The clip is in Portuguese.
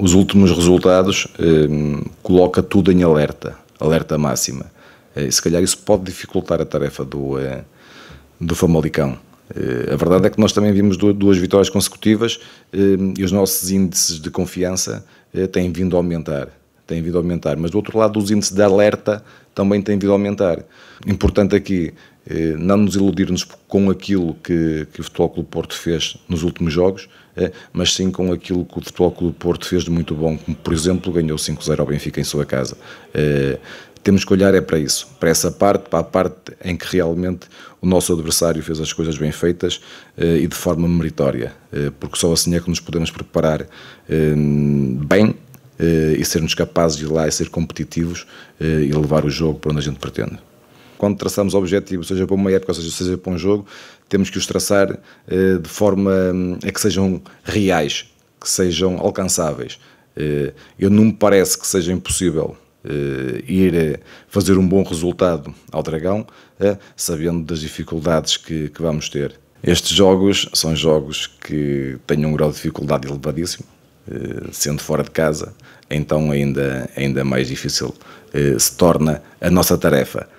os últimos resultados eh, coloca tudo em alerta, alerta máxima. Eh, se calhar isso pode dificultar a tarefa do, eh, do Famalicão. Eh, a verdade é que nós também vimos duas, duas vitórias consecutivas ehm, e os nossos índices de confiança eh, têm vindo a aumentar. Têm vindo a aumentar, mas do outro lado, os índices de alerta também têm vindo a aumentar. Importante aqui eh, não nos iludirmos com aquilo que, que o Futebol Clube Porto fez nos últimos jogos, eh, mas sim com aquilo que o Futebol Clube Porto fez de muito bom, como por exemplo ganhou 5-0 ao Benfica em sua casa. Eh, temos que olhar é para isso, para essa parte, para a parte em que realmente o nosso adversário fez as coisas bem feitas e de forma meritória, porque só assim é que nos podemos preparar bem e sermos capazes de ir lá e ser competitivos e levar o jogo para onde a gente pretende quando traçamos objetivos, seja para uma época, seja, seja para um jogo, temos que os traçar eh, de forma eh, a que sejam reais, que sejam alcançáveis. Eh, eu não me parece que seja impossível ir fazer um bom resultado ao Dragão, sabendo das dificuldades que, que vamos ter. Estes jogos são jogos que têm um grau de dificuldade elevadíssimo, sendo fora de casa, então ainda, ainda mais difícil se torna a nossa tarefa.